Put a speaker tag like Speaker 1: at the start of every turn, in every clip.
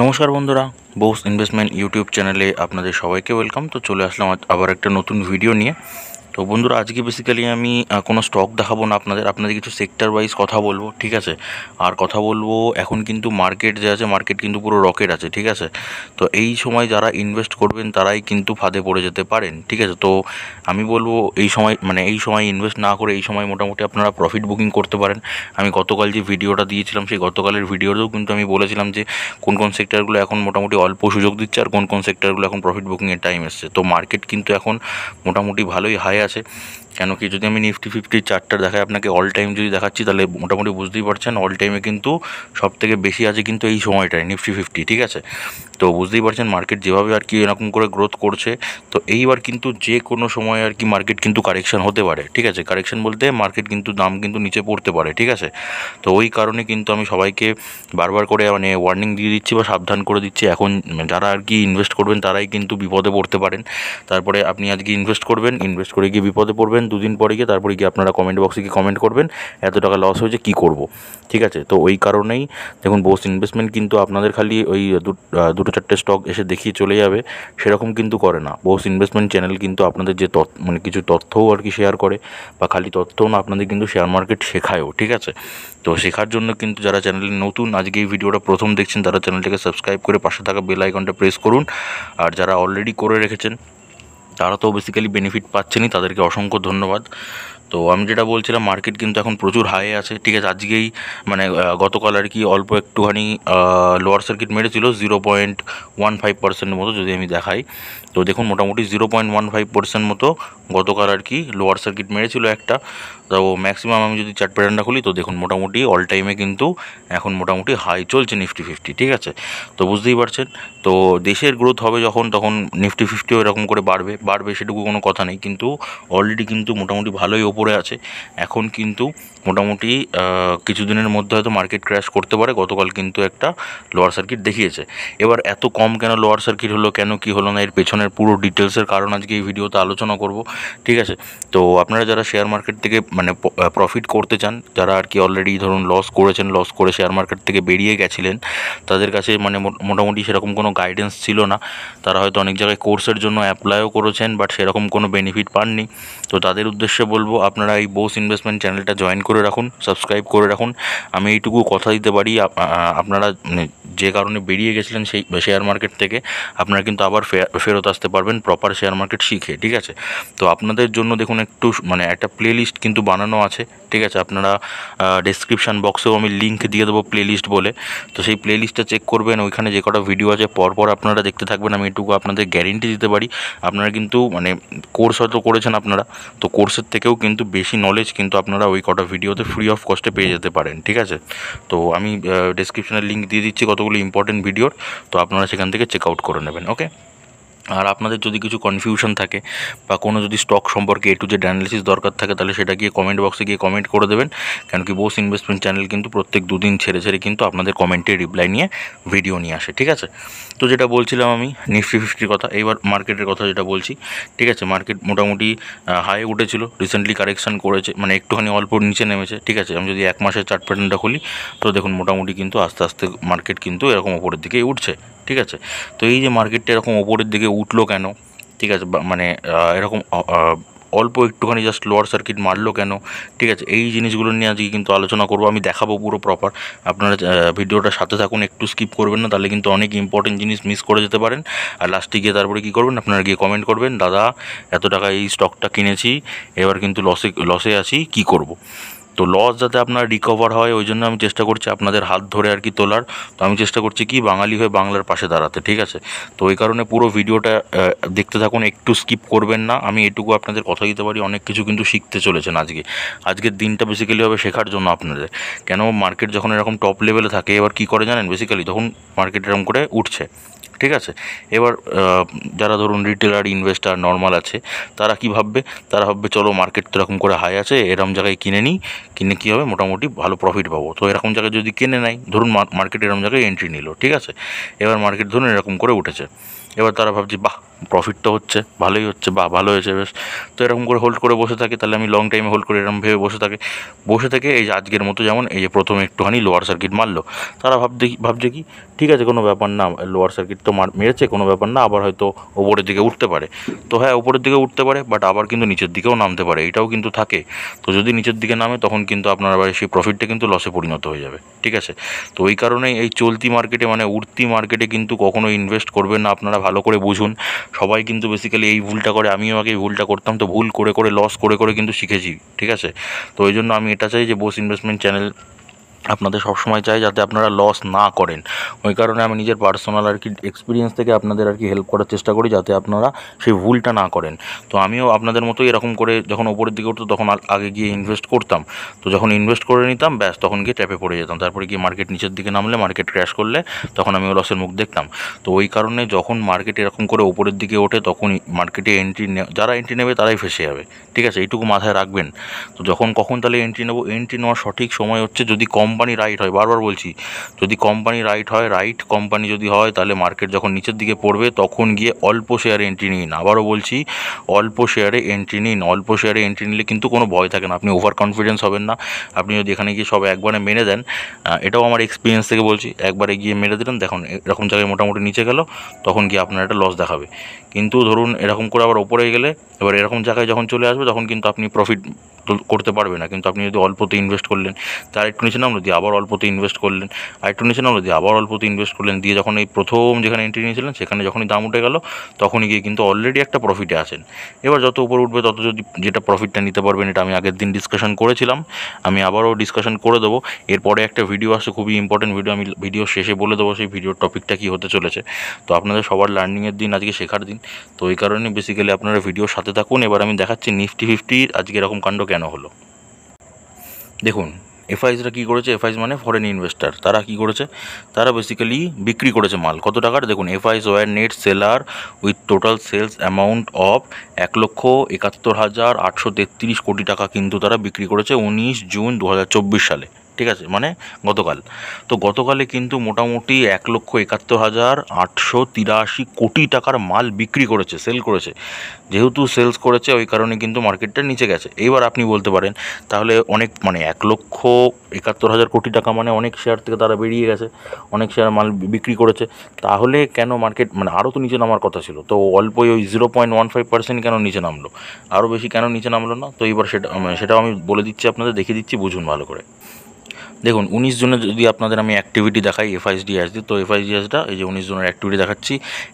Speaker 1: নমস্কার বন্ধুরা Bose investment YouTube চ্যানেলে আপনাদের সবাইকে ওয়েলকাম তো চলে আসলাম আজ আবার একটা নতুন ভিডিও নিয়ে তো বন্ধুরা আজকে বেসিক্যালি আমি কোনো স্টক দেখাবো না আপনাদের আপনাদের কিছু সেক্টর ওয়াইজ কথা বলবো ঠিক আছে আর কথা বলবো এখন কিন্তু মার্কেট যে আছে মার্কেট কিন্তু পুরো রকেট আছে ঠিক আছে তো এই সময় যারা ইনভেস্ট করবেন তারাই কিন্তু ফাঁদে পড়ে যেতে পারেন ঠিক আছে তো আমি বলবো এই সময় মানে এই সময় ইনভেস্ট না করে এই সময় মোটামুটি আপনারা প্রফিট বুকিং করতে পারেন আমি গতকাল যে ভিডিওটা দিয়েছিলাম সেই গতকালের ভিডিওতেও কিন্তু আমি বলেছিলাম যে কোন কোন সেক্টরগুলো এখন মোটামুটি অল্প সুযোগ দিচ্ছে আর কোন কোন সেক্টরগুলো এখন প্রফিট বুকিংয়ের টাইম এসছে তো মার্কেট কিন্তু এখন মোটামুটি ভালোই হাই Sí. কেন কি যদি আমি নিফটি ফিফটির চারটা দেখাই আপনাকে অল টাইম যদি দেখাচ্ছি তাহলে মোটামুটি বুঝতেই পারছেন অল টাইমে কিন্তু সব থেকে বেশি আছে কিন্তু এই সময়টায় নিফটি ফিফটি ঠিক আছে তো বুঝতেই পারছেন মার্কেট যেভাবে আর কি এরকম করে গ্রোথ করছে তো এইবার কিন্তু যে কোনো সময় আর কি মার্কেট কিন্তু কারেকশান হতে পারে ঠিক আছে কারেকশান বলতে মার্কেট কিন্তু দাম কিন্তু নিচে পড়তে পারে ঠিক আছে তো ওই কারণে কিন্তু আমি সবাইকে বারবার করে মানে ওয়ার্নিং দিয়ে দিচ্ছি বা সাবধান করে দিচ্ছি এখন যারা আর কি ইনভেস্ট করবেন তারাই কিন্তু বিপদে পড়তে পারেন তারপরে আপনি আজকে ইনভেস্ট করবেন ইনভেস্ট করে গিয়ে বিপদে পড়বেন দুদিন পরে গিয়ে তারপরে গিয়ে আপনারা কমেন্ট বক্সে গিয়ে কমেন্ট করবেন এত টাকা লস হয়েছে কি করব ঠিক আছে তো ওই কারণেই দেখুন বোস ইনভেস্টমেন্ট কিন্তু আপনাদের খালি ওই দুটো চারটে স্টক এসে দেখিয়ে চলে যাবে সেরকম কিন্তু করে না বোস ইনভেস্টমেন্ট চ্যানেল কিন্তু আপনাদের যে তথ্য মানে কিছু তথ্যও আর কি শেয়ার করে বা খালি তথ্যও না আপনাদের কিন্তু শেয়ার মার্কেট শেখায়ও ঠিক আছে তো শেখার জন্য কিন্তু যারা চ্যানেলে নতুন আজকে এই ভিডিওটা প্রথম দেখছেন তারা চ্যানেলটিকে সাবস্ক্রাইব করে পাশে থাকা বেল আইকনটা প্রেস করুন আর যারা অলরেডি করে রেখেছেন তারা তো বেসিক্যালি বেনিফিট পাচ্ছেনই তাদেরকে অসংখ্য ধন্যবাদ তো আমি যেটা বলছিলাম মার্কেট কিন্তু এখন প্রচুর হাই আছে ঠিক আছে আজকেই মানে গতকাল আর কি অল্প একটুখানি লোয়ার সার্কিট মেরেছিল জিরো পয়েন্ট ওয়ান ফাইভ পার্সেন্টের মতো যদি আমি দেখাই তো দেখুন মোটামুটি zero point one five percent মতো গতকাল আর কি লোয়ার সার্কিট মেরেছিল একটা তো ম্যাক্সিমাম আমি যদি চার্ট প্যাটার্নটা খুলি তো দেখুন মোটামুটি অল টাইমে কিন্তু এখন মোটামুটি হাই চলছে নিফটি ফিফটি ঠিক আছে তো বুঝতেই পারছেন তো দেশের গ্রোথ হবে যখন তখন নিফটি ফিফটিও এরকম করে বাড়বে বাড়বে সেটুকু কোনো কথা নেই কিন্তু অলরেডি কিন্তু মোটামুটি ভালোই ওপর পড়ে আছে এখন কিন্তু মোটামুটি কিছুদিনের মধ্যে হয়তো মার্কেট ক্র্যাশ করতে পারে গতকাল কিন্তু একটা লোয়ার সার্কিট দেখিয়েছে এবার এত কম কেন লোয়ার সার্কিট হলো কেন কি হলো না এর পেছনের পুরো ডিটেলসের কারণ আজকে এই ভিডিওতে আলোচনা করব ঠিক আছে তো আপনারা যারা শেয়ার মার্কেট থেকে মানে প্রফিট করতে চান যারা আর কি অলরেডি ধরুন লস করেছেন লস করে শেয়ার মার্কেট থেকে বেরিয়ে গেছিলেন তাদের কাছে মানে মোটামুটি সেরকম কোনো গাইডেন্স ছিল না তারা হয়তো অনেক জায়গায় কোর্সের জন্য অ্যাপ্লাইও করেছেন বাট সেরকম কোনো বেনিফিট পাননি তো তাদের উদ্দেশ্যে বলবো আপনারা এই বোস ইনভেস্টমেন্ট চ্যানেলটা জয়েন করে রাখুন সাবস্ক্রাইব করে রাখুন আমি এইটুকু কথা দিতে পারি আপনারা মানে যে কারণে বেরিয়ে গেছিলেন সেই শেয়ার মার্কেট থেকে আপনারা কিন্তু আবার ফেরত আসতে পারবেন প্রপার শেয়ার মার্কেট শিখে ঠিক আছে তো আপনাদের জন্য দেখুন একটু মানে একটা প্লে লিস্ট কিন্তু বানানো আছে ঠিক আছে আপনারা ডিসক্রিপশান বক্সেও আমি লিঙ্ক দিয়ে দেবো প্লে লিস্ট বলে তো সেই প্লে লিস্টটা চেক করবেন ওইখানে যে কটা ভিডিও আছে পরপর আপনারা দেখতে থাকবেন আমি এটুকু আপনাদের গ্যারেন্টি দিতে পারি আপনারা কিন্তু মানে কোর্স হয়তো করেছেন আপনারা তো কোর্সের থেকেও কিন্তু বেশি নলেজ কিন্তু আপনারা ওই কটা ভিডিওতে ফ্রি অফ কস্টে পেয়ে যেতে পারেন ঠিক আছে তো আমি ডিসক্রিপশানের লিঙ্ক দিয়ে দিচ্ছি কতগুলো লি ইম্পর্টেন্ট ভিডিওর তো আপনারা সেখান থেকে চেক আউট করে নেবেন ওকে আর আপনাদের যদি কিছু কনফিউশন থাকে বা কোনো যদি স্টক সম্পর্কে এ টু জেড অ্যানালিসিস দরকার থাকে তাহলে সেটা গিয়ে কমেন্ট বক্সে গিয়ে কমেন্ট করে দেবেন কেন কি বোস ইনভেস্টমেন্ট চ্যানেল কিন্তু প্রত্যেক দুদিন ছেড়ে ছেড়ে কিন্তু আপনাদের কমেন্টে রিপ্লাই নিয়ে ভিডিও নিয়ে আসে ঠিক আছে তো যেটা বলছিলাম আমি নিফটি ফিফটির কথা এইবার মার্কেটের কথা যেটা বলছি ঠিক আছে মার্কেট মোটামুটি হাই উঠেছিল রিসেন্টলি কারেকশান করেছে মানে একটুখানি অল্প নিচে নেমেছে ঠিক আছে আমি যদি এক মাসের চার্ট প্যাটার্নটা খুলি তো দেখুন মোটামুটি কিন্তু আস্তে আস্তে মার্কেট কিন্তু এরকম ওপরের দিকেই উঠছে ঠিক আছে তো এই যে মার্কেটটা এরকম ওপরের দিকে উঠলো কেন ঠিক আছে মানে এরকম অল্প একটুখানি জাস্ট লোয়ার সার্কিট মারলো কেন ঠিক আছে এই জিনিসগুলো নিয়ে আজকে কিন্তু আলোচনা করবো আমি দেখাবো পুরো প্রপার আপনারা ভিডিওটা সাথে থাকুন একটু স্কিপ করবেন না তাহলে কিন্তু অনেক ইম্পর্টেন্ট জিনিস মিস করে যেতে পারেন আর লাস্টে গিয়ে তারপরে কী করবেন আপনারা গিয়ে কমেন্ট করবেন দাদা এত টাকা এই স্টকটা কিনেছি এবার কিন্তু লসে লসে আছি কি করব। তো লস যাতে আপনার রিকভার হয় ওই জন্য আমি চেষ্টা করছি আপনাদের হাত ধরে আর কি তোলার তো আমি চেষ্টা করছি কি বাঙালি হয়ে বাংলার পাশে দাঁড়াতে ঠিক আছে তো ওই কারণে পুরো ভিডিওটা দেখতে থাকুন একটু স্কিপ করবেন না আমি এটুকু আপনাদের কথা দিতে পারি অনেক কিছু কিন্তু শিখতে চলেছেন আজকে আজকের দিনটা বেসিক্যালি হবে শেখার জন্য আপনাদের কেন মার্কেট যখন এরকম টপ লেভেলে থাকে এবার কি করে জানেন বেসিক্যালি তখন মার্কেট এরকম করে উঠছে ঠিক আছে এবার যারা ধরুন রিটেলার ইনভেস্টার নর্মাল আছে তারা কি ভাববে তারা ভাববে চলো মার্কেট তো এরকম করে হাই আছে এরকম জায়গায় কিনে নিই কিনে কী হবে মোটামুটি ভালো প্রফিট পাবো তো এরকম জায়গায় যদি কিনে নেয় ধরুন মার্কেট এরকম জায়গায় এন্ট্রি নিল ঠিক আছে এবার মার্কেট ধরুন এরকম করে উঠেছে এবার তারা ভাবছি বাহ প্রফিট তো হচ্ছে ভালোই হচ্ছে বা ভালো হয়েছে বেশ তো এরকম করে হোল্ড করে বসে থাকি তাহলে আমি লং টাইমে হোল্ড করে এরকম ভেবে বসে থাকে বসে থেকে এই যে আজকের মতো যেমন এই যে প্রথমে একটুখানি লোয়ার সার্কিট মারলো তারা ভাবতে ভাবছে কি ঠিক আছে কোনো ব্যাপার না লোয়ার সার্কিট তো মার মেরেছে কোনো ব্যাপার না আবার হয়তো ওপরের দিকে উঠতে পারে তো হ্যাঁ ওপরের দিকে উঠতে পারে বাট আবার কিন্তু নিচের দিকেও নামতে পারে এটাও কিন্তু থাকে তো যদি নিচের দিকে নামে তখন কিন্তু আপনার আবার সেই প্রফিটটা কিন্তু লসে পরিণত হয়ে যাবে ঠিক আছে তো ওই কারণেই এই চলতি মার্কেটে মানে উঠতি মার্কেটে কিন্তু কখনো ইনভেস্ট করবেন না আপনারা ভালো করে বুঝুন সবাই কিন্তু বেসিক্যালি এই ভুলটা করে আমিও আগে ভুলটা করতাম তো ভুল করে করে লস করে করে কিন্তু শিখেছি ঠিক আছে তো ওই জন্য আমি এটা চাই যে বোস ইনভেস্টমেন্ট চ্যানেল আপনাদের সবসময় চাই যাতে আপনারা লস না করেন ওই কারণে আমি নিজের পার্সোনাল আর কি এক্সপিরিয়েন্স থেকে আপনাদের আর কি হেল্প করার চেষ্টা করি যাতে আপনারা সেই ভুলটা না করেন তো আমিও আপনাদের মতো এরকম করে যখন ওপরের দিকে উঠতো তখন আগে গিয়ে ইনভেস্ট করতাম তো যখন ইনভেস্ট করে নিতাম ব্যাস তখন গিয়ে ট্যাপে পড়ে যেতাম তারপরে গিয়ে মার্কেট নিচের দিকে নামলে মার্কেট ক্র্যাশ করলে তখন আমি লসের মুখ দেখতাম তো ওই কারণে যখন মার্কেট এরকম করে ওপরের দিকে ওঠে তখন মার্কেটে এন্ট্রি যারা এন্ট্রি নেবে তারাই ফেসে যাবে ঠিক আছে এইটুকু মাথায় রাখবেন তো যখন কখন তাহলে এন্ট্রি নেবো এন্ট্রি নেওয়ার সঠিক সময় হচ্ছে যদি কম কোম্পানি রাইট হয় বারবার বলছি যদি কোম্পানি রাইট হয় রাইট কোম্পানি যদি হয় তাহলে মার্কেট যখন নিচের দিকে পড়বে তখন গিয়ে অল্প শেয়ারে এন্ট্রি নিন আবারও বলছি অল্প শেয়ারে এন্ট্রি নিন অল্প শেয়ারে এন্ট্রি নিলে কিন্তু কোনো ভয় থাকে না আপনি ওভার কনফিডেন্স হবেন না আপনি যদি এখানে গিয়ে সব একবারে মেনে দেন এটাও আমার এক্সপিরিয়েন্স থেকে বলছি একবারে গিয়ে মেরে দিলেন দেখুন এরকম জায়গায় মোটামুটি নিচে গেল তখন গিয়ে আপনার একটা লস দেখাবে কিন্তু ধরুন এরকম করে আবার ওপরে গেলে এবার এরকম জায়গায় যখন চলে আসবে তখন কিন্তু আপনি প্রফিট করতে পারবে না কিন্তু আপনি যদি অল্পতে ইনভেস্ট করলেন তার একটু নিচে নামলো দিয়ে আবার অল্পতে ইনভেস্ট করলেন আরেকটু নিচে নামলো দিয়ে আবার অল্পতে ইনভেস্ট করলেন দিয়ে যখন এই প্রথম যেখানে এন্ট্রি নিয়েছিলেন সেখানে যখনই দাম উঠে গেল তখনই গিয়ে কিন্তু অলরেডি একটা প্রফিটে আসেন এবার যত উপরে উঠবে তত যদি যেটা প্রফিটটা নিতে পারবেন এটা আমি আগের দিন ডিসকাশন করেছিলাম আমি আবারও ডিসকাশন করে দেবো এরপরে একটা ভিডিও আসছে খুবই ইম্পর্টেন্ট ভিডিও আমি ভিডিও শেষে বলে দেবো সেই ভিডিওর টপিকটা কী হতে চলেছে তো আপনাদের সবার লার্নিংয়ের দিন আজকে শেখার দিন তো এই কারণে বেসিক্যালি আপনারা ভিডিওর সাথে থাকুন এবার আমি দেখাচ্ছি নিফটি ফিফটির আজকে এরকম কাণ্ড কেন হলো দেখুন এফআইসরা কী করেছে এফআইস মানে ফরেন ইনভেস্টার তারা কী করেছে তারা বেসিক্যালি বিক্রি করেছে মাল কত টাকার দেখুন FIIs were net seller with total sales amount of এক লক্ষ একাত্তর হাজার আটশো তেত্রিশ কোটি টাকা কিন্তু তারা বিক্রি করেছে উনিশ জুন দু সালে ঠিক আছে মানে গতকাল তো গতকালে কিন্তু মোটামুটি এক লক্ষ একাত্তর হাজার আটশো তিরাশি কোটি টাকার মাল বিক্রি করেছে সেল করেছে যেহেতু সেলস করেছে ওই কারণে কিন্তু মার্কেটটা নিচে গেছে এইবার আপনি বলতে পারেন তাহলে অনেক মানে এক লক্ষ একাত্তর হাজার কোটি টাকা মানে অনেক শেয়ার থেকে তারা বেরিয়ে গেছে অনেক শেয়ার মাল বিক্রি করেছে তাহলে কেন মার্কেট মানে আরও তো নিচে নামার কথা ছিল তো অল্প ওই zero point one five percent কেন নিচে নামলো আরও বেশি কেন নিচে নামলো না তো এবার সেটা মানে সেটাও আমি বলে দিচ্ছি আপনাদের দেখিয়ে দিচ্ছি বুঝুন ভালো করে দেখুন উনিশ জনের যদি আপনাদের আমি অ্যাক্টিভিটি দেখাই এফআইসিডিএসডি তো আসটা এই যে উনিশ জনের অ্যাক্টিভিটি দেখাচ্ছি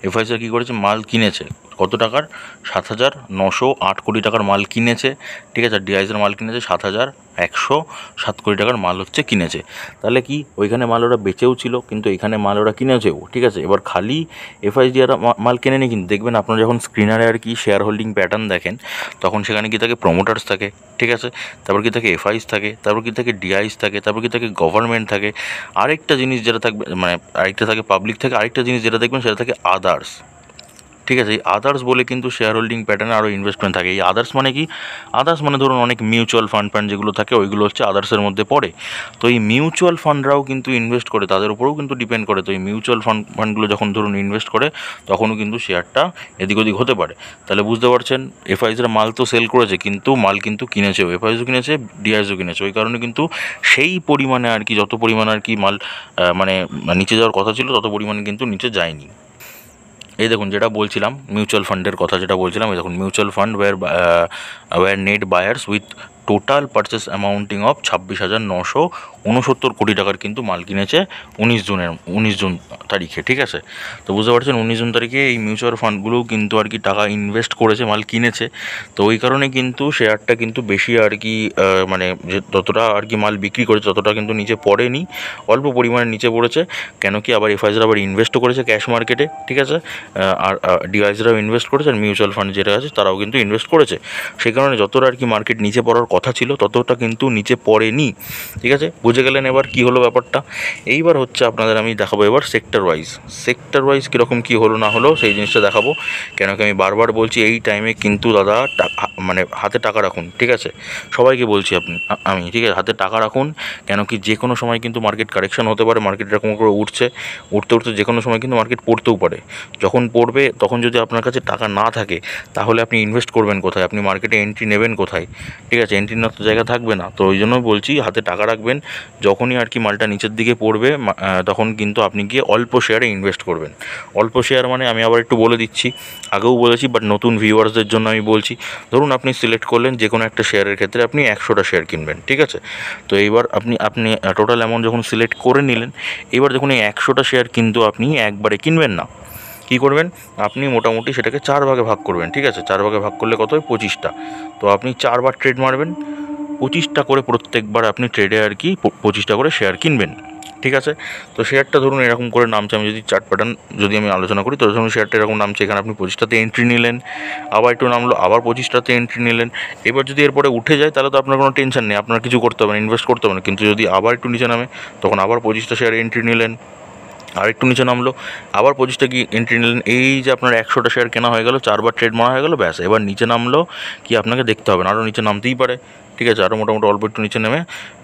Speaker 1: এফআইসিটা কী করেছে মাল কিনেছে কত টাকার সাত হাজার নশো আট কোটি টাকার মাল কিনেছে ঠিক আছে ডিআইসের মাল কিনেছে সাত হাজার একশো সাত কোটি টাকার মাল হচ্ছে কিনেছে তাহলে কি ওইখানে মাল ওরা বেচেও ছিল কিন্তু এখানে মাল ওরা কিনেছেও ঠিক আছে এবার খালি আর মাল কেনেনি কিন্তু দেখবেন আপনারা যখন স্ক্রিনারে আর কি শেয়ার হোল্ডিং প্যাটার্ন দেখেন তখন সেখানে কি থাকে প্রমোটার্স থাকে ঠিক আছে তারপর কি থাকে এফআইস থাকে তারপর কি থাকে ডিআইস থাকে তারপর কি থাকে গভর্নমেন্ট থাকে আরেকটা জিনিস যেটা থাকবে মানে আরেকটা থাকে পাবলিক থাকে আরেকটা জিনিস যেটা দেখবেন সেটা থাকে আদার্স ঠিক আছে এই আদার্স বলে কিন্তু শেয়ার হোল্ডিং প্যাটার্নে আরও ইনভেস্টমেন্ট থাকে এই আদার্স মানে কি আদার্স মানে ধরুন অনেক মিউচুয়াল ফান্ড ফান্ড যেগুলো থাকে ওইগুলো হচ্ছে আদার্সের মধ্যে পড়ে তো এই মিউচুয়াল ফান্ডরাও কিন্তু ইনভেস্ট করে তাদের উপরেও কিন্তু ডিপেন্ড করে তো এই মিউচুয়াল ফান্ড ফান্ডগুলো যখন ধরুন ইনভেস্ট করে তখনও কিন্তু শেয়ারটা এদিক ওদিক হতে পারে তাহলে বুঝতে পারছেন এফআইজিরা মাল তো সেল করেছে কিন্তু মাল কিন্তু কিনেছে এফআইজিও কিনেছে ডিআইজিও কিনেছে ওই কারণে কিন্তু সেই পরিমাণে আর কি যত পরিমাণ আর কি মাল মানে নিচে যাওয়ার কথা ছিল তত পরিমাণে কিন্তু নিচে যায়নি এই দেখুন যেটা বলছিলাম মিউচুয়াল ফান্ডের কথা যেটা বলছিলাম এই দেখুন mutual fund were were net buyers with total purchase amounting of ছাব্বিশ হাজার নশো উনসত্তর কোটি টাকার কিন্তু মাল কিনেছে উনিশ জুনের উনিশ জুন তারিখে ঠিক আছে তো বুঝতে পারছেন উনিশ জুন তারিখে এই মিউচুয়াল ফান্ডগুলোও কিন্তু আর কি টাকা ইনভেস্ট করেছে মাল কিনেছে তো ওই কারণে কিন্তু শেয়ারটা কিন্তু বেশি আর কি মানে যে যতটা আর কি মাল বিক্রি করেছে ততটা কিন্তু নিচে পড়েনি অল্প পরিমাণে নিচে পড়েছে কেন কি আবার এফআইজরা আবার ইনভেস্টও করেছে ক্যাশ মার্কেটে ঠিক আছে আর ডিভাইসরাও ইনভেস্ট করেছে আর মিউচুয়াল ফান্ড যেটা আছে তারাও কিন্তু ইনভেস্ট করেছে সেই কারণে যতটা আর কি মার্কেট নিচে পড়ার কথা ছিল ততটা কিন্তু নিচে পড়েনি ঠিক আছে বুঝে গেলেন এবার কি হলো ব্যাপারটা এইবার হচ্ছে আপনাদের আমি দেখাবো এবার সেক্টর ওয়াইজ সেক্টর ওয়াইজ কীরকম কী হলো না হলো সেই জিনিসটা দেখাবো কেন কি আমি বারবার বলছি এই টাইমে কিন্তু দাদা মানে হাতে টাকা রাখুন ঠিক আছে সবাইকে বলছি আপনি আমি ঠিক আছে হাতে টাকা রাখুন কেন কি যে কোনো সময় কিন্তু মার্কেট কারেকশন হতে পারে মার্কেট এরকম করে উঠছে উঠতে উঠতে যে কোনো সময় কিন্তু মার্কেট পড়তেও পারে যখন পড়বে তখন যদি আপনার কাছে টাকা না থাকে তাহলে আপনি ইনভেস্ট করবেন কোথায় আপনি মার্কেটে এন্ট্রি নেবেন কোথায় ঠিক আছে এন্ট্রি নেওয়ার তো জায়গা থাকবে না তো ওই জন্য বলছি হাতে টাকা রাখবেন যখনই আর কি মালটা নিচের দিকে পড়বে তখন কিন্তু আপনি গিয়ে অল্প শেয়ারে ইনভেস্ট করবেন অল্প শেয়ার মানে আমি আবার একটু বলে দিচ্ছি আগেও বলেছি বাট নতুন ভিউয়ার্সদের জন্য আমি বলছি ধরুন আপনি সিলেক্ট করলেন যে কোনো একটা শেয়ারের ক্ষেত্রে আপনি একশোটা শেয়ার কিনবেন ঠিক আছে তো এইবার আপনি আপনি টোটাল অ্যামাউন্ট যখন সিলেক্ট করে নিলেন এবার দেখুন এই একশোটা শেয়ার কিন্তু আপনি একবারে কিনবেন না কী করবেন আপনি মোটামুটি সেটাকে চার ভাগে ভাগ করবেন ঠিক আছে চার ভাগে ভাগ করলে কত হয় পঁচিশটা তো আপনি চারবার ট্রেড মারবেন পঁচিশটা করে প্রত্যেকবার আপনি ট্রেডে আর কি পঁচিশটা করে শেয়ার কিনবেন ঠিক আছে তো শেয়ারটা ধরুন এরকম করে নামছে আমি যদি চার্ট প্যাটার্ন যদি আমি আলোচনা করি তো ধরুন শেয়ারটা এরকম নামছে এখানে আপনি পঁচিশটাতে এন্ট্রি নিলেন আবার একটু নামলো আবার পঁচিশটাতে এন্ট্রি নিলেন এবার যদি এরপরে উঠে যায় তাহলে তো আপনার কোনো টেনশন নেই আপনার কিছু করতে হবে না ইনভেস্ট করতে হবে না কিন্তু যদি আবার একটু নিচে নামে তখন আবার পঁচিশটা শেয়ার এন্ট্রি নিলেন আর একটু নিচে নামলো আবার পঁচিশটা কি এন্ট্রি নিলেন এই যে আপনার একশোটা শেয়ার কেনা হয়ে গেলো চারবার ট্রেড মারা হয়ে গেলো ব্যাস এবার নিচে নামলো কি আপনাকে দেখতে হবে না আরও নিচে নামতেই পারে ঠিক আছে আরও মোটামুটি অল্প একটু নিচে নেমে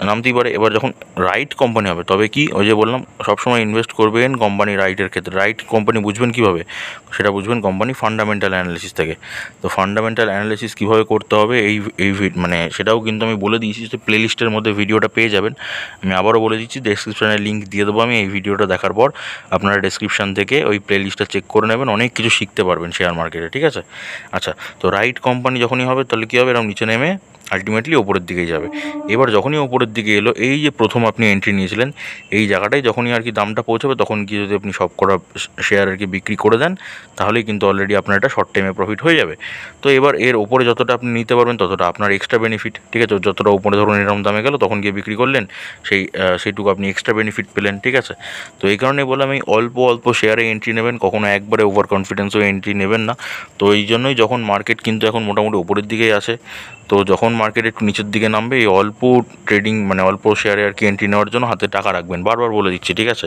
Speaker 1: নামতেই পারে এবার যখন রাইট কোম্পানি হবে তবে কি ওই যে বললাম সবসময় ইনভেস্ট করবেন কোম্পানি রাইটের ক্ষেত্রে রাইট কোম্পানি বুঝবেন কীভাবে সেটা বুঝবেন কোম্পানি ফান্ডামেন্টাল অ্যানালিসিস থেকে তো ফান্ডামেন্টাল অ্যানালিসিস কীভাবে করতে হবে এই এই মানে সেটাও কিন্তু আমি বলে দিয়েছি যে প্লেলিস্টের মধ্যে ভিডিওটা পেয়ে যাবেন আমি আবারও বলে দিচ্ছি ডেসক্রিপশানে লিঙ্ক দিয়ে দেবো আমি এই ভিডিওটা দেখার পর আপনারা ডেসক্রিপশান থেকে ওই প্লে লিস্টটা চেক করে নেবেন অনেক কিছু শিখতে পারবেন শেয়ার মার্কেটে ঠিক আছে আচ্ছা তো রাইট কোম্পানি যখনই হবে তাহলে কী হবে এরকম নিচে নেমে আলটিমেটলি ওপরের দিকেই যাবে এবার যখনই ওপরের দিকে এলো এই যে প্রথম আপনি এন্ট্রি নিয়েছিলেন এই জায়গাটাই যখনই আর কি দামটা পৌঁছাবে তখন কি যদি আপনি সব করা শেয়ার আর কি বিক্রি করে দেন তাহলেই কিন্তু অলরেডি আপনার এটা শর্ট টাইমে প্রফিট হয়ে যাবে তো এবার এর ওপরে যতটা আপনি নিতে পারবেন ততটা আপনার এক্সট্রা বেনিফিট ঠিক আছে যতটা উপরে ধরুন এরকম দামে গেল তখন গিয়ে বিক্রি করলেন সেই সেইটুকু আপনি এক্সট্রা বেনিফিট পেলেন ঠিক আছে তো এই কারণে বললাম এই অল্প অল্প শেয়ারে এন্ট্রি নেবেন কখনো একবারে ওভার কনফিডেন্সও এন্ট্রি নেবেন না তো এই জন্যই যখন মার্কেট কিন্তু এখন মোটামুটি ওপরের দিকেই আসে তো যখন মার্কেট একটু নিচের দিকে নামবে এই অল্প ট্রেডিং মানে অল্প শেয়ারে আর কি এন্ট্রি নেওয়ার জন্য হাতে টাকা রাখবেন বারবার বলে দিচ্ছি ঠিক আছে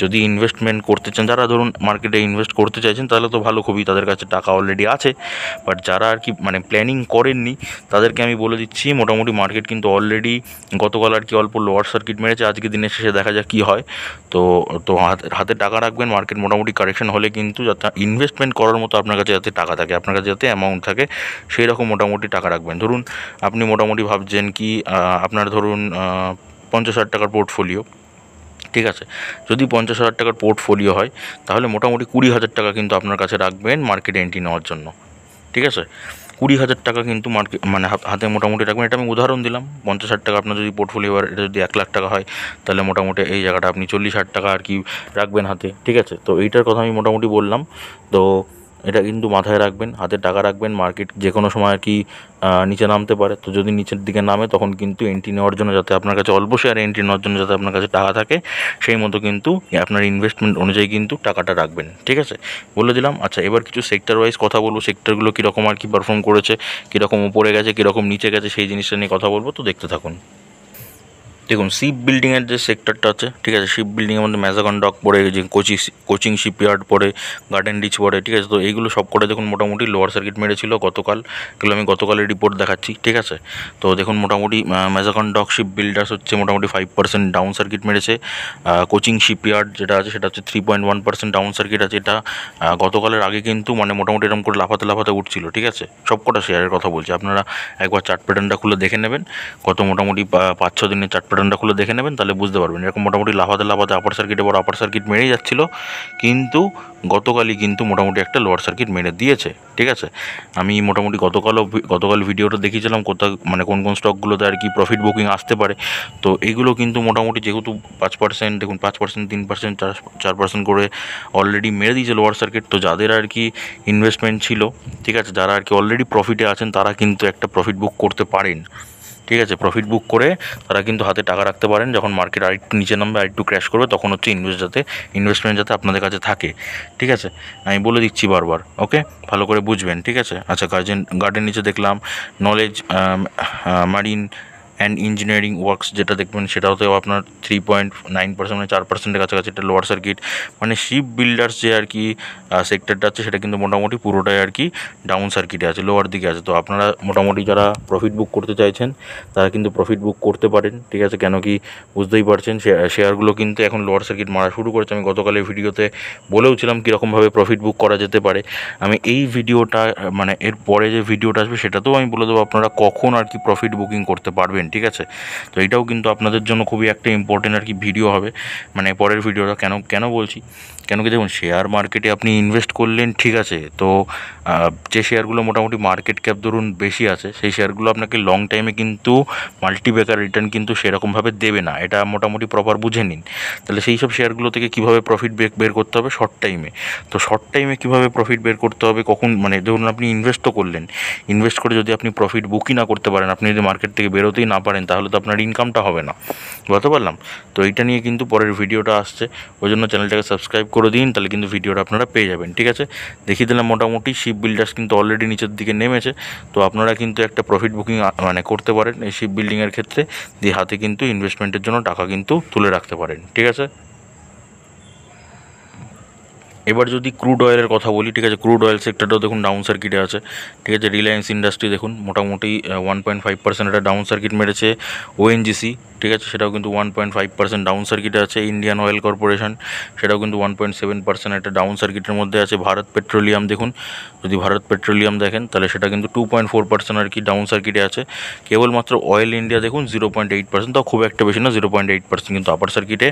Speaker 1: যদি ইনভেস্টমেন্ট করতে চান যারা ধরুন মার্কেটে ইনভেস্ট করতে চাইছেন তাহলে তো ভালো খুবই তাদের কাছে টাকা অলরেডি আছে বাট যারা আর কি মানে প্ল্যানিং করেননি তাদেরকে আমি বলে দিচ্ছি মোটামুটি মার্কেট কিন্তু অলরেডি গতকাল আর কি অল্প লোয়ার সার্কিট মেরেছে আজকে দিনের শেষে দেখা যাক কী হয় তো তো হাতে টাকা রাখবেন মার্কেট মোটামুটি কারেকশন হলে কিন্তু যাতে ইনভেস্টমেন্ট করার মতো আপনার কাছে যাতে টাকা থাকে আপনার কাছে যাতে অ্যামাউন্ট থাকে সেই রকম মোটামুটি টাকা রাখবেন ধরুন আপনি মোটামুটি ভাবছেন কি আপনার ধরুন পঞ্চাশ হাজার টাকার পোর্টফোলিও ঠিক আছে যদি পঞ্চাশ হাজার টাকার পোর্টফোলিও হয় তাহলে মোটামুটি কুড়ি হাজার টাকা কিন্তু আপনার কাছে রাখবেন মার্কেটে এন্ট্রি নেওয়ার জন্য ঠিক আছে কুড়ি হাজার টাকা কিন্তু মার্কেট মানে হাতে মোটামুটি রাখবেন এটা আমি উদাহরণ দিলাম পঞ্চাশ হাজার টাকা আপনার যদি পোর্টফোলিও এটা যদি এক লাখ টাকা হয় তাহলে মোটামুটি এই জায়গাটা আপনি চল্লিশ হাজার টাকা আর কি রাখবেন হাতে ঠিক আছে তো এইটার কথা আমি মোটামুটি বললাম তো এটা কিন্তু মাথায় রাখবেন হাতে টাকা রাখবেন মার্কেট যে কোনো সময় আর কি নিচে নামতে পারে তো যদি নিচের দিকে নামে তখন কিন্তু এন্ট্রি নেওয়ার জন্য যাতে আপনার কাছে অল্প শেয়ারে এন্ট্রি নেওয়ার জন্য যাতে আপনার কাছে টাকা থাকে সেই মতো কিন্তু আপনার ইনভেস্টমেন্ট অনুযায়ী কিন্তু টাকাটা রাখবেন ঠিক আছে বলে দিলাম আচ্ছা এবার কিছু সেক্টর ওয়াইজ কথা বলবো সেক্টরগুলো কীরকম আর কি পারফর্ম করেছে কীরকম উপরে গেছে কীরকম নিচে গেছে সেই জিনিসটা নিয়ে কথা বলবো তো দেখতে থাকুন দেখুন শিপ বিল্ডিংয়ের যে সেক্টরটা আছে ঠিক আছে শিপ বিল্ডিংয়ের মধ্যে ম্যাজাগন ডক পড়ে যে কোচিং কোচিং শিপইয়ার্ড পড়ে গার্ডেন রিচ পড়ে ঠিক আছে তো এইগুলো সব করে দেখুন মোটামুটি লোয়ার সার্কিট মেরেছিল গতকাল এগুলো আমি গতকালের রিপোর্ট দেখাচ্ছি ঠিক আছে তো দেখুন মোটামুটি ম্যাজাগন ডক শিপ বিল্ডার্স হচ্ছে মোটামুটি ফাইভ পার্সেন্ট ডাউন সার্কিট মেরেছে কোচিং শিপইয়ার্ড যেটা আছে সেটা হচ্ছে three point one percent down circuit আছে এটা গতকালের আগে কিন্তু মানে মোটামুটি এরকম করে লাফাতে লাফাতে উঠছিল ঠিক আছে সব কটা শেয়ারের কথা বলছি আপনারা একবার চার্ট প্যাটার্নটা খুলে দেখে নেবেন গত মোটামুটি পাঁচ ছ দিনের চার্ট বাটনটা খুলে দেখে নেবেন তাহলে বুঝতে পারবেন এরকম মোটামুটি লাফাতে লাফাতে আপার সার্কিটে বড় আপার সার্কিট মেরেই যাচ্ছিলো কিন্তু গতকালই কিন্তু মোটামুটি একটা লোয়ার সার্কিট মেরে দিয়েছে ঠিক আছে আমি মোটামুটি গতকালও গতকাল ভিডিওটা দেখিয়েছিলাম কোথাও মানে কোন কোন স্টকগুলোতে আর কি প্রফিট বুকিং আসতে পারে তো এগুলো কিন্তু মোটামুটি যেহেতু পাঁচ পার্সেন্ট দেখুন পাঁচ পার্সেন্ট তিন পার্সেন্ট চার চার পার্সেন্ট করে অলরেডি মেরে দিয়েছে লোয়ার সার্কিট তো যাদের আর কি ইনভেস্টমেন্ট ছিল ঠিক আছে যারা আর কি অলরেডি প্রফিটে আছেন তারা কিন্তু একটা প্রফিট বুক করতে পারেন ঠিক আছে প্রফিট বুক করে তারা কিন্তু হাতে টাকা রাখতে পারেন যখন মার্কেট একটু নিচে নামবে একটু ক্র্যাশ করবে তখন হচ্ছে ইনভেস্ট যাতে ইনভেস্টমেন্ট যাতে আপনাদের কাছে থাকে ঠিক আছে আমি বলে দিচ্ছি বারবার ওকে ভালো করে বুঝবেন ঠিক আছে আচ্ছা গার্জেন গার্ডেন নিচে দেখলাম knowledge marine um, uh, and engineering works যেটা দেখবেন সেটাতেও আপনার থ্রি পয়েন্ট নাইন পার্সেন্ট মানে চার পার্সেন্টের কাছাকাছি এটা লোয়ার সার্কিট মানে শিপ বিল্ডার্স যে আর কি সেক্টরটা আছে সেটা কিন্তু মোটামুটি পুরোটাই আর কি ডাউন সার্কিটে আছে লোয়ার দিকে আছে তো আপনারা মোটামুটি যারা প্রফিট বুক করতে চাইছেন তারা কিন্তু প্রফিট বুক করতে পারেন ঠিক আছে কেন কি বুঝতেই পারছেন শেয়ারগুলো কিন্তু এখন লোয়ার সার্কিট মারা শুরু করেছে আমি গতকালের ভিডিওতে বলেওছিলাম কীরকমভাবে প্রফিট বুক করা যেতে পারে আমি এই ভিডিওটা মানে এর পরে যে ভিডিওটা আসবে সেটাতেও আমি বলে দেবো আপনারা কখন আর কি প্রফিট বুকিং করতে পারবেন পারেন ঠিক আছে তো এটাও কিন্তু আপনাদের জন্য খুবই একটা ইম্পর্টেন্ট আর কি ভিডিও হবে মানে পরের ভিডিওটা কেন কেন বলছি কেন কি দেখুন শেয়ার মার্কেটে আপনি ইনভেস্ট করলেন ঠিক আছে তো যে শেয়ারগুলো মোটামুটি মার্কেট ক্যাপ ধরুন বেশি আছে সেই শেয়ারগুলো আপনাকে লং টাইমে কিন্তু মাল্টিবেকার রিটার্ন কিন্তু সেরকমভাবে দেবে না এটা মোটামুটি প্রপার বুঝে নিন তাহলে সেই সব শেয়ারগুলো থেকে কীভাবে প্রফিট বের করতে হবে শর্ট টাইমে তো শর্ট টাইমে কীভাবে প্রফিট বের করতে হবে কখন মানে ধরুন আপনি ইনভেস্ট তো করলেন ইনভেস্ট করে যদি আপনি প্রফিট বুকই না করতে পারেন আপনি যদি মার্কেট থেকে বেরোতেই না না পারেন তাহলে তো আপনার ইনকামটা হবে না বুঝতে পারলাম তো এইটা নিয়ে কিন্তু পরের ভিডিওটা আসছে ওই জন্য চ্যানেলটাকে সাবস্ক্রাইব করে দিন তাহলে কিন্তু ভিডিওটা আপনারা পেয়ে যাবেন ঠিক আছে দেখিয়ে দিলাম মোটামুটি শিপ বিল্ডার্স কিন্তু অলরেডি নিচের দিকে নেমেছে তো আপনারা কিন্তু একটা প্রফিট বুকিং মানে করতে পারেন এই শিপ বিল্ডিংয়ের ক্ষেত্রে দিয়ে হাতে কিন্তু ইনভেস্টমেন্টের জন্য টাকা কিন্তু তুলে রাখতে পারেন ঠিক আছে এবার যদি ক্রুড অয়েলের কথা বলি ঠিক আছে ক্রুড অয়েল সেক্টরটাও দেখুন ডাউন সার্কিটে আছে ঠিক আছে রিলায়েন্স ইন্ডাস্ট্রি দেখুন মোটামুটি ওয়ান পয়েন্ট ফাইভ পার্সেন্ট একটা ডাউন সার্কিট মেরেছে ওএনজিসি ঠিক আছে সেটাও কিন্তু one point five percent down সার্কিটে আছে ইন্ডিয়ান অয়েল কর্পোরেশন সেটাও কিন্তু ওয়ান পয়েন্ট সেভেন পার্সেন্ট একটা ডাউন সার্কিটের মধ্যে আছে ভারত পেট্রোলিয়াম দেখুন যদি ভারত পেট্রোলিয়াম দেখেন তাহলে সেটা কিন্তু টু পয়েন্ট ফোর পার্সেন্ট আর কি ডাউন সার্কিটে আছে কেবলমাত্র অয়েল ইন্ডিয়া দেখুন জিরো পয়েন্ট এইট পার্সেন্ট তাও খুব একটা বেশি না জিরো পয়েন্ট এইট পার্সেন্ট কিন্তু আপার সার্কিটে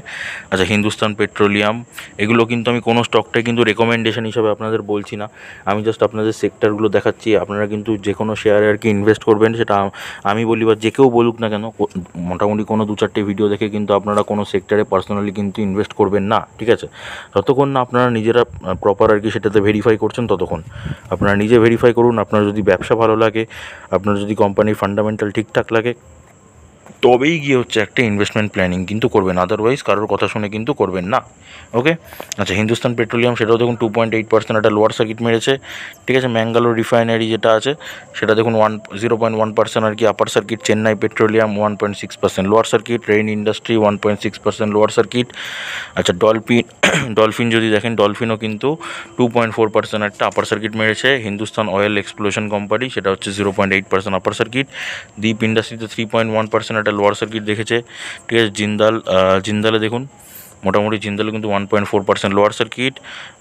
Speaker 1: আচ্ছা হিন্দুস্তান পেট্রোলিয়াম এগুলো কিন্তু আমি কোনো স্টকটাই কিন্তু রেকমেন্ডেশন হিসাবে আপনাদের বলছি না আমি জাস্ট আপনাদের সেক্টরগুলো দেখাচ্ছি আপনারা কিন্তু যে কোনো শেয়ারে আর কি ইনভেস্ট করবেন সেটা আমি বলি বা যে কেউ বলুক না কেন মোটামুটি কোনো দু চারটে ভিডিও দেখে কিন্তু আপনারা কোনো সেক্টরে পার্সোনালি কিন্তু ইনভেস্ট করবেন না ঠিক আছে যতক্ষণ না আপনারা নিজেরা প্রপার আর কি সেটাতে ভেরিফাই করছেন ততক্ষণ আপনারা নিজে ভেরিফাই করুন আপনার যদি ব্যবসা ভালো লাগে আপনার যদি কোম্পানির ফান্ডামেন্টাল ঠিকঠাক লাগে তবেই গিয়ে হচ্ছে একটা ইনভেস্টমেন্ট প্ল্যানিং কিন্তু করবেন আদারওয়াইজ কারোর কথা শুনে কিন্তু করবেন না ওকে আচ্ছা হিন্দুস্তান পেট্রোলিয়াম সেটাও দেখুন টু পয়েন্ট এইট পার্সেন্ট একটা লোয়ার সার্কিট মেরেছে ঠিক আছে ম্যাঙ্গালোর রিফাইনারি যেটা আছে সেটা দেখুন one zero point one percent আর কি upper circuit Chennai petroleum one point six percent lower circuit rain industry one point six percent lower circuit আচ্ছা ডলফিন ডলফিন যদি দেখেন ডলফিনও কিন্তু টু পয়েন্ট ফোর পার্সেন্ট একটা আপার সার্কিট মেরেছে হিন্দুস্তান অয়েল এক্সপ্লোশন কোম্পানি সেটা হচ্ছে zero point eight percent upper circuit দ্বীপ ইন্ডাস্ট্রিতে থ্রি পয়েন্ট ওয়ান পার্সেন্ট একটা লোয়ার সার্কিট দেখেছে ঠিক আছে জিন্দাল জিন্দালে দেখুন মোটামুটি জিন্দাল কিন্তু one point four percent lower circuit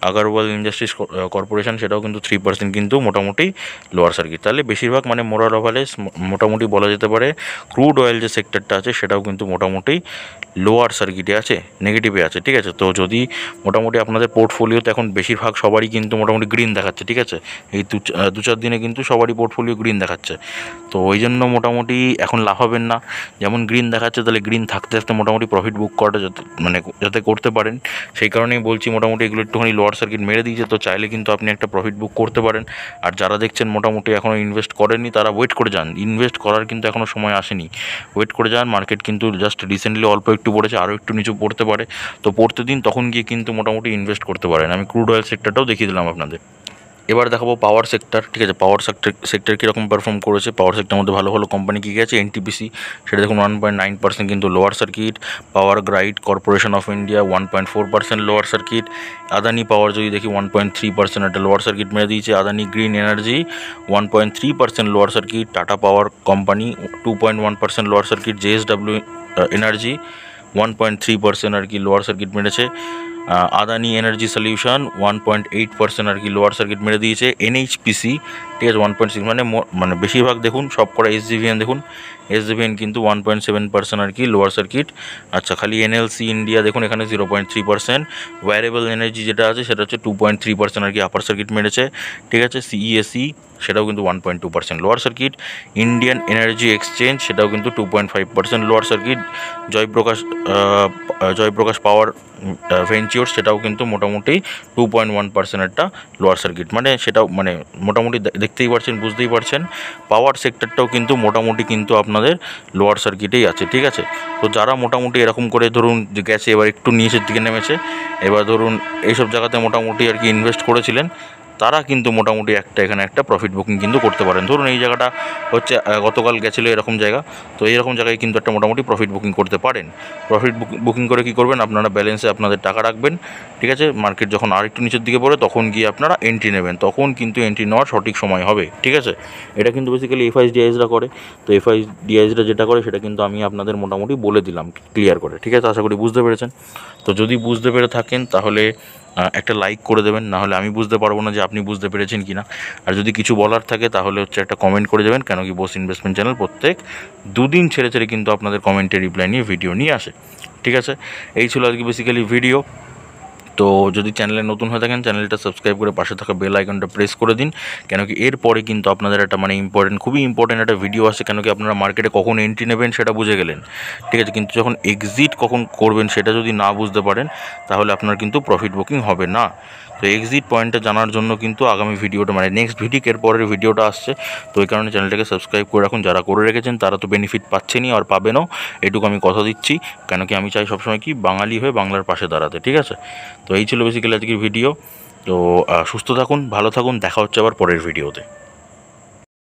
Speaker 1: Agarwal industries corporation সেটাও কিন্তু থ্রি পার্সেন্ট কিন্তু মোটামুটি লোয়ার সার্কিট তাহলে বেশিরভাগ মানে মোরার ওভারেজ মোটামুটি বলা যেতে পারে ক্রুড অয়েল যে সেক্টরটা আছে সেটাও কিন্তু মোটামুটি লোয়ার সার্কিটে আছে নেগেটিভে আছে ঠিক আছে তো যদি মোটামুটি আপনাদের পোর্টফোলিওতে এখন বেশিরভাগ সবারই কিন্তু মোটামুটি গ্রিন দেখাচ্ছে ঠিক আছে এই দু চার দিনে কিন্তু সবারই পোর্টফোলিও গ্রিন দেখাচ্ছে তো ওই জন্য মোটামুটি এখন লাভ হবেন না যেমন গ্রিন দেখাচ্ছে তাহলে গ্রিন থাকতে থাকতে মোটামুটি প্রফিট বুক করাটা মানে যাতে করতে পারেন সেই কারণেই বলছি মোটামুটি এগুলো একটুখানি লোয়ার সার্কিট মেরে দিয়েছে তো চাইলে কিন্তু আপনি একটা প্রফিট বুক করতে পারেন আর যারা দেখছেন মোটামুটি এখনও ইনভেস্ট করেননি তারা ওয়েট করে যান ইনভেস্ট করার কিন্তু এখনও সময় আসেনি ওয়েট করে যান মার্কেট কিন্তু জাস্ট রিসেন্টলি অল্প একটু পড়েছে আরও একটু নিচু পড়তে পারে তো পড়তে দিন তখন গিয়ে কিন্তু মোটামুটি ইনভেস্ট করতে পারেন আমি ক্রুড অয়েল সেক্টরটাও দেখিয়ে দিলাম আপনাদের এবার দেখাবো পাওয়ার সেক্টর ঠিক আছে পাওয়ার সেক্টর সেক্টর কীরকম পারফর্ম করেছে পাওয়ার সেক্টর মধ্যে ভালো ভালো কোম্পানি কী গেছে এনটিপিসি সেটা দেখুন ওয়ান পয়েন্ট নাইন পার্সেন্ট কিন্তু lower circuit power grid corporation of India one point four percent lower circuit Adani power যদি দেখি ওয়ান পয়েন্ট থ্রি পার্সেন্ট একটা লোয়ার সার্কিট মেরে দিয়েছে Adani green energy one point three percent lower circuit Tata power company two point one percent lower circuit JSW energy one point three percent আর কি lower circuit মেরেছে Adani energy solution one point eight percent আর কি lower circuit মেরে দিয়েছে NHPC ঠিক আছে one point six মানে মানে বেশিরভাগ দেখুন সব করা এসজিভিএন দেখুন এসজিভিএন কিন্তু ওয়ান পয়েন্ট সেভেন পার্সেন্ট আর কি লোয়ার সার্কিট আচ্ছা খালি এনএলসি ইন্ডিয়া দেখুন এখানে zero point three percent renewable energy যেটা আছে সেটা হচ্ছে টু পয়েন্ট থ্রি পার্সেন্ট আর কি আপার সার্কিট মেরেছে ঠিক আছে সিইএসি e e, সেটাও কিন্তু one point two percent lower circuit Indian energy exchange সেটাও কিন্তু two point five percent lower circuit Jaiprakash Jaiprakash power ventures সেটাও কিন্তু মোটামুটি two point one lower circuit মানে সেটাও মানে মোটামুটি দেখতেই পারছেন বুঝতেই পারছেন পাওয়ার সেক্টরটাও কিন্তু মোটামুটি কিন্তু আপনাদের লোয়ার সার্কিটেই আছে ঠিক আছে তো যারা মোটামুটি এরকম করে ধরুন যে গ্যাসে এবার একটু নিচের দিকে নেমেছে এবার ধরুন এইসব জায়গাতে মোটামুটি আর কি ইনভেস্ট করেছিলেন তারা কিন্তু মোটামুটি একটা এখানে একটা প্রফিট বুকিং কিন্তু করতে পারেন ধরুন এই জায়গাটা হচ্ছে গতকাল গেছিলো এরকম জায়গা তো এরকম জায়গায় কিন্তু একটা মোটামুটি প্রফিট বুকিং করতে পারেন প্রফিট বুকিং করে কি করবেন আপনারা ব্যালেন্সে আপনাদের টাকা রাখবেন ঠিক আছে মার্কেট যখন আরেকটু নিচের দিকে পড়ে তখন গিয়ে আপনারা এন্ট্রি নেবেন তখন কিন্তু এন্ট্রি নেওয়ার সঠিক সময় হবে ঠিক আছে এটা কিন্তু বেসিক্যালি এফআইএসডিআইএসরা করে তো এফআইএসডিআইএসরা যেটা করে সেটা কিন্তু আমি আপনাদের মোটামুটি বলে দিলাম ক্লিয়ার করে ঠিক আছে আশা করি বুঝতে পেরেছেন তো যদি বুঝতে পেরে থাকেন তাহলে একটা লাইক করে দেবেন না হলে আমি বুঝতে পারবো না যে আপনি বুঝতে পেরেছেন কিনা আর যদি কিছু বলার থাকে তাহলে হচ্ছে একটা কমেন্ট করে দেবেন কেন কি বোস ইনভেস্টমেন্ট চ্যানেল প্রত্যেক দুদিন ছেড়ে ছেড়ে কিন্তু আপনাদের কমেন্টে রিপ্লাই নিয়ে ভিডিও নিয়ে আসে ঠিক আছে এই ছিল আজকে বেসিক্যালি ভিডিও তো যদি চ্যানেলে নতুন হয়ে থাকেন চ্যানেলটা সাবস্ক্রাইব করে পাশে থাকা বেল আইকনটা প্রেস করে দিন কেন কি এরপরে কিন্তু আপনাদের একটা মানে ইম্পর্টেন্ট খুবই ইম্পর্টেন্ট একটা ভিডিও আসে কেন কি আপনারা মার্কেটে কখন এন্ট্রি নেবেন সেটা বুঝে গেলেন ঠিক আছে কিন্তু যখন এক্সিট কখন করবেন সেটা যদি না বুঝতে পারেন তাহলে আপনার কিন্তু প্রফিট বুকিং হবে না তো এক্সিট পয়েন্টটা জানার জন্য কিন্তু আগামী ভিডিওটা মানে নেক্সট ভিডিক এর পরের ভিডিওটা আসছে তো এই কারণে চ্যানেলটাকে সাবস্ক্রাইব করে রাখুন যারা করে রেখেছেন তারা তো বেনিফিট পাচ্ছেনই আর পাবেনও এটুকু আমি কথা দিচ্ছি কেন কি আমি চাই সবসময় কি বাঙালি হয়ে বাংলার পাশে দাঁড়াতে ঠিক আছে তো এই ছিল বেসিক্যালি আজকের ভিডিও তো সুস্থ থাকুন ভালো থাকুন দেখা হচ্ছে আবার পরের ভিডিওতে